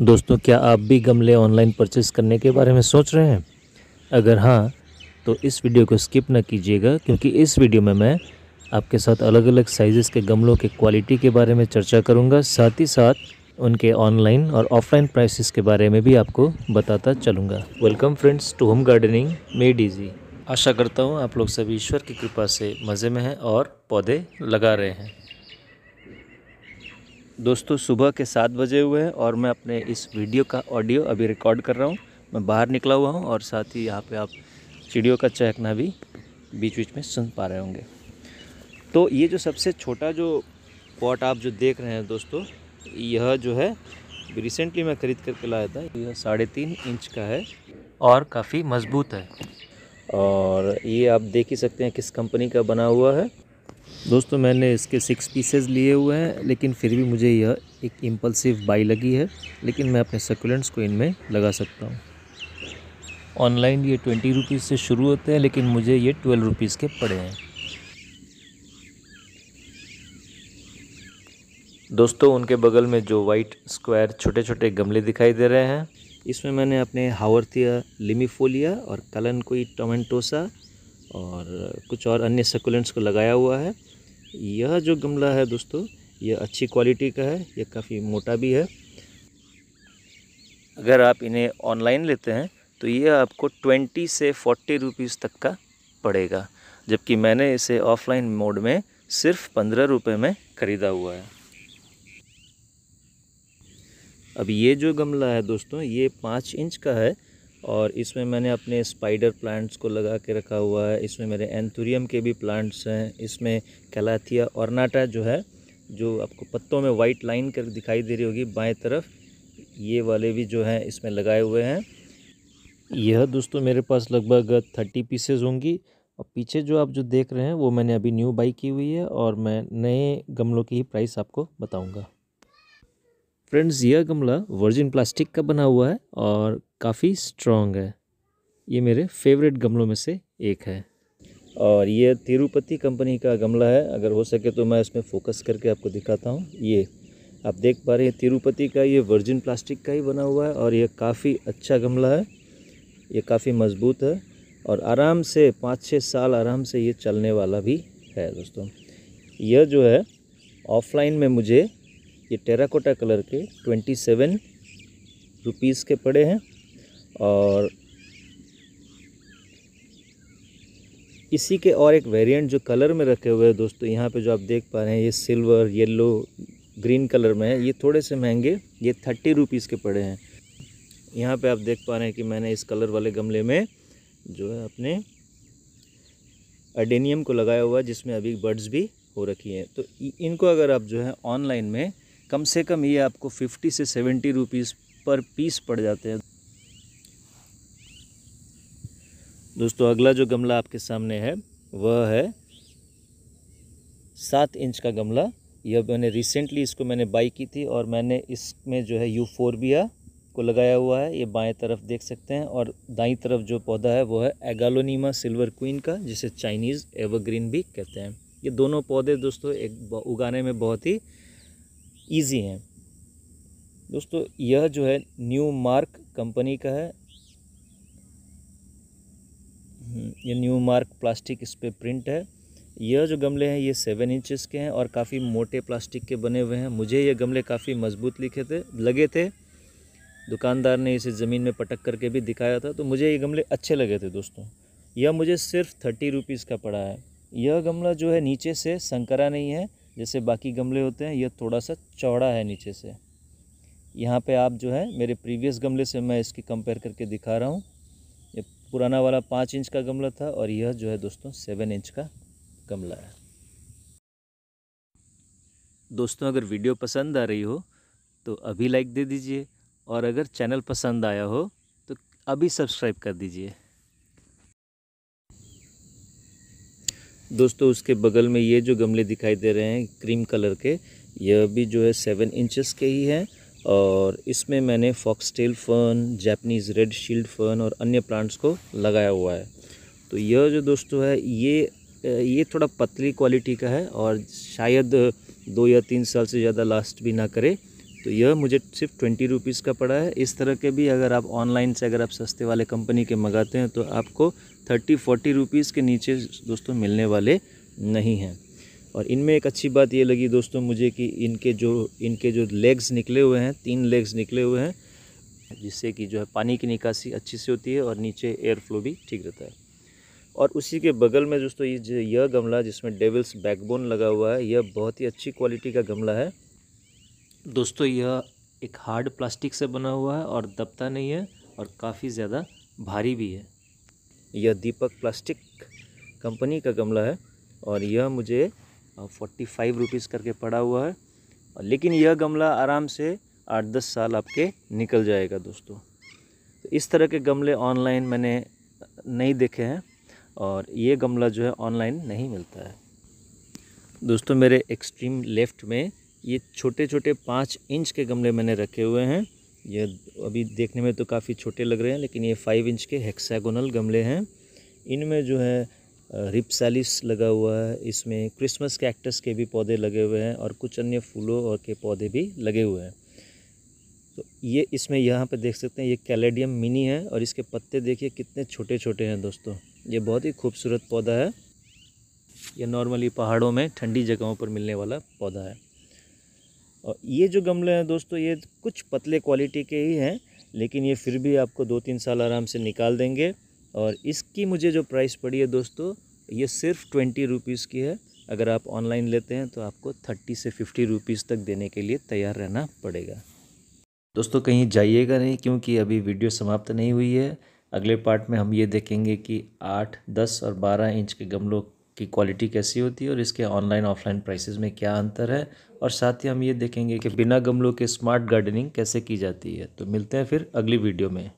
दोस्तों क्या आप भी गमले ऑनलाइन परचेस करने के बारे में सोच रहे हैं अगर हाँ तो इस वीडियो को स्किप ना कीजिएगा क्योंकि इस वीडियो में मैं आपके साथ अलग अलग साइजेस के गमलों के क्वालिटी के बारे में चर्चा करूँगा साथ ही साथ उनके ऑनलाइन और ऑफलाइन प्राइसेस के बारे में भी आपको बताता चलूँगा welcome friends to home gardening made easy आशा करता हूँ आप लोग सभी ईश्वर की कृपा से मज़े में हैं और पौधे लगा रहे हैं दोस्तों सुबह के सात बजे हुए हैं और मैं अपने इस वीडियो का ऑडियो अभी रिकॉर्ड कर रहा हूँ मैं बाहर निकला हुआ हूँ और साथ ही यहाँ पे आप चिड़ियों का चहकना भी बीच बीच में सुन पा रहे होंगे तो ये जो सबसे छोटा जो पॉट आप जो देख रहे हैं दोस्तों यह जो है रिसेंटली मैं ख़रीद करके लाया था यह साढ़े तीन इंच का है और काफ़ी मज़बूत है और ये आप देख ही सकते हैं किस कंपनी का बना हुआ है दोस्तों मैंने इसके सिक्स पीसेज लिए हुए हैं लेकिन फिर भी मुझे यह एक इम्पल्सिव बाई लगी है लेकिन मैं अपने सकुलेंट्स को इनमें लगा सकता हूँ ऑनलाइन ये ट्वेंटी रुपीज़ से शुरू होते हैं लेकिन मुझे ये ट्वेल्व रुपीज़ के पड़े हैं दोस्तों उनके बगल में जो वाइट स्क्वायर छोटे छोटे गमले दिखाई दे रहे हैं इसमें मैंने अपने हावर्थिया लिमिफोलिया और कलन कोई टोमेंटोसा और कुछ और अन्य सकुलेंट्स को लगाया हुआ है यह जो गमला है दोस्तों यह अच्छी क्वालिटी का है यह काफ़ी मोटा भी है अगर आप इन्हें ऑनलाइन लेते हैं तो ये आपको ट्वेंटी से फोर्टी रुपीज़ तक का पड़ेगा जबकि मैंने इसे ऑफ़लाइन मोड में सिर्फ पंद्रह रुपये में ख़रीदा हुआ है अब ये जो गमला है दोस्तों ये पाँच इंच का है और इसमें मैंने अपने स्पाइडर प्लांट्स को लगा के रखा हुआ है इसमें मेरे एंथुरियम के भी प्लांट्स हैं इसमें कैलाथिया ऑर्नाटा जो है जो आपको पत्तों में वाइट लाइन कर दिखाई दे रही होगी बाएं तरफ ये वाले भी जो हैं इसमें लगाए हुए हैं यह दोस्तों मेरे पास लगभग थर्टी पीसेज होंगी और पीछे जो आप जो देख रहे हैं वो मैंने अभी न्यू बाई की हुई है और मैं नए गमलों की ही प्राइस आपको बताऊंगा फ्रेंड्स यह गमला वर्जिन प्लास्टिक का बना हुआ है और काफ़ी स्ट्रॉन्ग है ये मेरे फेवरेट गमलों में से एक है और ये तिरुपति कंपनी का गमला है अगर हो सके तो मैं इसमें फोकस करके आपको दिखाता हूँ ये आप देख पा रहे हैं तिरुपति का ये वर्जिन प्लास्टिक का ही बना हुआ है और ये काफ़ी अच्छा गमला है ये काफ़ी मजबूत है और आराम से पाँच छः साल आराम से ये चलने वाला भी है दोस्तों यह जो है ऑफलाइन में मुझे ये टेराकोटा कलर के ट्वेंटी सेवन रुपीज़ के पड़े हैं और इसी के और एक वेरिएंट जो कलर में रखे हुए हैं दोस्तों यहाँ पे जो आप देख पा रहे हैं ये सिल्वर येलो ग्रीन कलर में है ये थोड़े से महंगे ये थर्टी रुपीज़ के पड़े हैं यहाँ पे आप देख पा रहे हैं कि मैंने इस कलर वाले गमले में जो है अपने अडेनियम को लगाया हुआ जिसमें अभी बर्ड्स भी हो रखी हैं तो इनको अगर आप जो है ऑनलाइन में कम से कम ये आपको फिफ्टी से सेवेंटी रुपीज़ पर पीस पड़ जाते हैं दोस्तों अगला जो गमला आपके सामने है वह है सात इंच का गमला यह मैंने रिसेंटली इसको मैंने बाई की थी और मैंने इसमें जो है यू फोरबिया को लगाया हुआ है ये बाएं तरफ देख सकते हैं और दाई तरफ जो पौधा है वो है एगालोनीमा सिल्वर क्वीन का जिसे चाइनीज़ एवरग्रीन भी कहते हैं ये दोनों पौधे दोस्तों एक उगाने में बहुत ही ईजी हैं दोस्तों यह जो है न्यू मार्क कंपनी का है हम्म, ये न्यू मार्क प्लास्टिक इस पर प्रिंट है यह जो गमले हैं ये सेवन इंचेस के हैं और काफ़ी मोटे प्लास्टिक के बने हुए हैं मुझे ये गमले काफ़ी मजबूत लिखे थे लगे थे दुकानदार ने इसे ज़मीन में पटक करके भी दिखाया था तो मुझे ये गमले अच्छे लगे थे दोस्तों यह मुझे सिर्फ थर्टी रुपीज़ का पड़ा है यह गमला जो है नीचे से संकरा नहीं है जैसे बाकी गमले होते हैं ये थोड़ा सा चौड़ा है नीचे से यहाँ पे आप जो है मेरे प्रीवियस गमले से मैं इसकी कंपेयर करके दिखा रहा हूँ ये पुराना वाला पाँच इंच का गमला था और यह जो है दोस्तों सेवन इंच का गमला है दोस्तों अगर वीडियो पसंद आ रही हो तो अभी लाइक दे दीजिए और अगर चैनल पसंद आया हो तो अभी सब्सक्राइब कर दीजिए दोस्तों उसके बगल में ये जो गमले दिखाई दे रहे हैं क्रीम कलर के यह भी जो है सेवन इंचेस के ही हैं और इसमें मैंने foxtail fern Japanese red shield fern और अन्य प्लांट्स को लगाया हुआ है तो यह जो दोस्तों है ये ये थोड़ा पतली क्वालिटी का है और शायद दो या तीन साल से ज़्यादा लास्ट भी ना करे तो यह मुझे सिर्फ ट्वेंटी रुपीज़ का पड़ा है इस तरह के भी अगर आप ऑनलाइन से अगर आप सस्ते वाले कंपनी के मंगाते हैं तो आपको थर्टी फोर्टी रुपीज़ के नीचे दोस्तों मिलने वाले नहीं हैं और इनमें एक अच्छी बात ये लगी दोस्तों मुझे कि इनके जो इनके जो लेग्स निकले हुए हैं तीन लेग्स निकले हुए हैं जिससे कि जो है पानी की निकासी अच्छी से होती है और नीचे एयर फ्लो भी ठीक रहता है और उसी के बगल में दोस्तों ये यह गमला जिसमें डेविल्स बैकबोन लगा हुआ है यह बहुत ही अच्छी क्वालिटी का गमला है दोस्तों यह एक हार्ड प्लास्टिक से बना हुआ है और दबता नहीं है और काफ़ी ज़्यादा भारी भी है यह दीपक प्लास्टिक कंपनी का गमला है और यह मुझे फोर्टी फाइव रुपीज़ करके पड़ा हुआ है लेकिन यह गमला आराम से आठ दस साल आपके निकल जाएगा दोस्तों तो इस तरह के गमले ऑनलाइन मैंने नहीं देखे हैं और ये गमला जो है ऑनलाइन नहीं मिलता है दोस्तों मेरे एक्सट्रीम लेफ़्ट में ये छोटे छोटे पाँच इंच के गमले मैंने रखे हुए हैं ये अभी देखने में तो काफ़ी छोटे लग रहे हैं लेकिन ये फाइव इंच के हेक्सागोनल गमले हैं इनमें जो है रिपसैलिस लगा हुआ है इसमें क्रिसमस कैक्टस के भी पौधे लगे हुए हैं और कुछ अन्य फूलों और के पौधे भी लगे हुए हैं तो ये इसमें यहाँ पर देख सकते हैं ये कैलेडियम मिनी है और इसके पत्ते देखिए कितने छोटे छोटे हैं दोस्तों ये बहुत ही खूबसूरत पौधा है ये नॉर्मली पहाड़ों में ठंडी जगहों पर मिलने वाला पौधा है और ये जो गमले हैं दोस्तों ये कुछ पतले क्वालिटी के ही हैं लेकिन ये फिर भी आपको दो तीन साल आराम से निकाल देंगे और इसकी मुझे जो प्राइस पड़ी है दोस्तों ये सिर्फ ट्वेंटी रुपीज़ की है अगर आप ऑनलाइन लेते हैं तो आपको थर्टी से फिफ्टी रुपीज़ तक देने के लिए तैयार रहना पड़ेगा दोस्तों कहीं जाइएगा नहीं क्योंकि अभी वीडियो समाप्त नहीं हुई है अगले पार्ट में हम ये देखेंगे कि आठ दस और बारह इंच के गमलों कि क्वालिटी कैसी होती है और इसके ऑनलाइन ऑफलाइन प्राइसेस में क्या अंतर है और साथ ही हम ये देखेंगे कि बिना गमलों के स्मार्ट गार्डनिंग कैसे की जाती है तो मिलते हैं फिर अगली वीडियो में